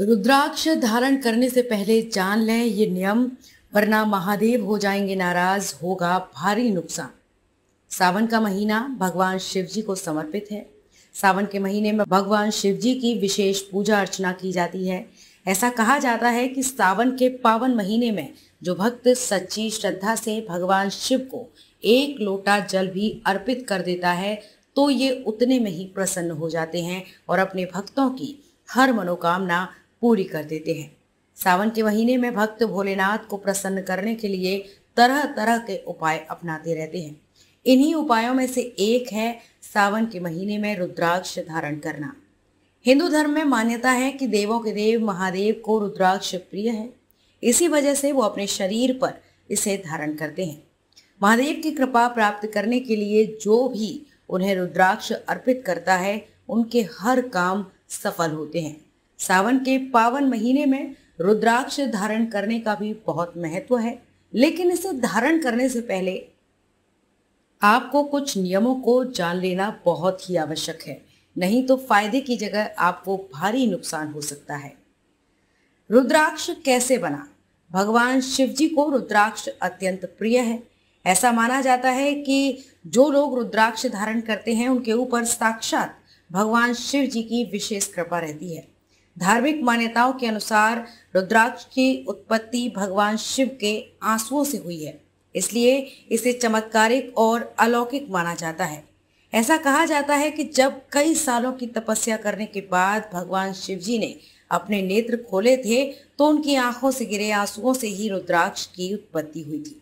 रुद्राक्ष धारण करने से पहले जान लें ये नियम वरना महादेव हो जाएंगे नाराज होगा भारी नुकसान सावन का महीना भगवान शिव जी को समर्पित है सावन के महीने में भगवान शिव जी की विशेष पूजा अर्चना की जाती है ऐसा कहा जाता है कि सावन के पावन महीने में जो भक्त सच्ची श्रद्धा से भगवान शिव को एक लोटा जल भी अर्पित कर देता है तो ये उतने में ही प्रसन्न हो जाते हैं और अपने भक्तों की हर मनोकामना पूरी कर देते हैं सावन के महीने में भक्त भोलेनाथ को प्रसन्न करने के लिए तरह तरह के उपाय अपनाते रहते हैं इन्हीं उपायों में से एक है सावन के महीने में रुद्राक्ष धारण करना हिंदू धर्म में मान्यता है कि देवों के देव महादेव को रुद्राक्ष प्रिय है इसी वजह से वो अपने शरीर पर इसे धारण करते हैं महादेव की कृपा प्राप्त करने के लिए जो भी उन्हें रुद्राक्ष अर्पित करता है उनके हर काम सफल होते हैं सावन के पावन महीने में रुद्राक्ष धारण करने का भी बहुत महत्व है लेकिन इसे धारण करने से पहले आपको कुछ नियमों को जान लेना बहुत ही आवश्यक है नहीं तो फायदे की जगह आपको भारी नुकसान हो सकता है रुद्राक्ष कैसे बना भगवान शिव जी को रुद्राक्ष अत्यंत प्रिय है ऐसा माना जाता है कि जो लोग रुद्राक्ष धारण करते हैं उनके ऊपर साक्षात भगवान शिव जी की विशेष कृपा रहती है धार्मिक मान्यताओं के अनुसार रुद्राक्ष की उत्पत्ति भगवान शिव के आंसुओं से हुई है इसलिए इसे चमत्कारिक और अलौकिक माना जाता है ऐसा कहा जाता है कि जब कई सालों की तपस्या करने के बाद भगवान शिव जी ने अपने नेत्र खोले थे तो उनकी आंखों से गिरे आंसुओं से ही रुद्राक्ष की उत्पत्ति हुई थी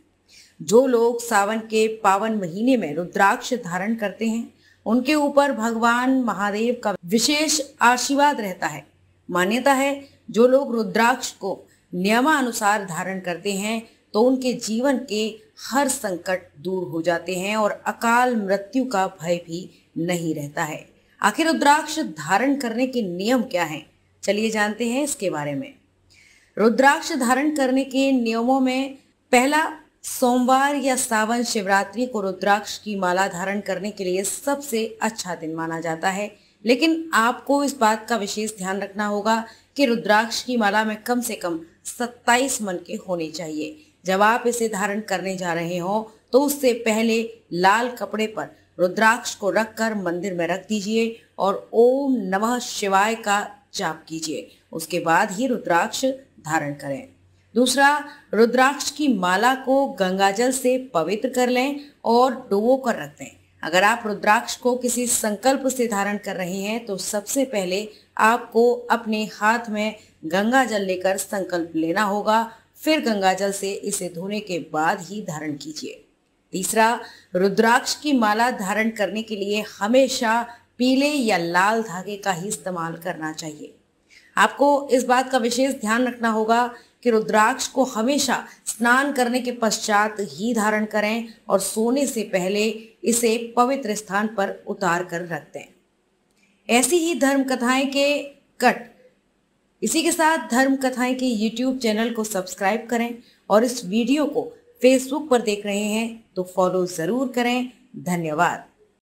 जो लोग सावन के पावन महीने में रुद्राक्ष धारण करते हैं उनके ऊपर भगवान महादेव का विशेष आशीर्वाद रहता है मान्यता है जो लोग रुद्राक्ष को नियमानुसार धारण करते हैं तो उनके जीवन के हर संकट दूर हो जाते हैं और अकाल मृत्यु का भय भी नहीं रहता है आखिर रुद्राक्ष धारण करने के नियम क्या हैं चलिए जानते हैं इसके बारे में रुद्राक्ष धारण करने के नियमों में पहला सोमवार या सावन शिवरात्रि को रुद्राक्ष की माला धारण करने के लिए सबसे अच्छा दिन माना जाता है लेकिन आपको इस बात का विशेष ध्यान रखना होगा कि रुद्राक्ष की माला में कम से कम 27 मन के होने चाहिए जब आप इसे धारण करने जा रहे हो तो उससे पहले लाल कपड़े पर रुद्राक्ष को रखकर मंदिर में रख दीजिए और ओम नमः शिवाय का जाप कीजिए उसके बाद ही रुद्राक्ष धारण करें दूसरा रुद्राक्ष की माला को गंगाजल से पवित्र कर लें और डुबो कर रख दें अगर आप रुद्राक्ष को किसी संकल्प से धारण कर रहे हैं तो सबसे पहले आपको अपने हाथ में गंगा जल लेकर संकल्प लेना होगा फिर गंगा जल से इसे धोने के बाद ही धारण कीजिए तीसरा रुद्राक्ष की माला धारण करने के लिए हमेशा पीले या लाल धागे का ही इस्तेमाल करना चाहिए आपको इस बात का विशेष ध्यान रखना होगा कि रुद्राक्ष को हमेशा स्नान करने के पश्चात ही धारण करें और सोने से पहले इसे पवित्र स्थान पर उतार कर रख दें ऐसी ही धर्म कथाएं के कट इसी के साथ धर्म कथाएं के YouTube चैनल को सब्सक्राइब करें और इस वीडियो को Facebook पर देख रहे हैं तो फॉलो ज़रूर करें धन्यवाद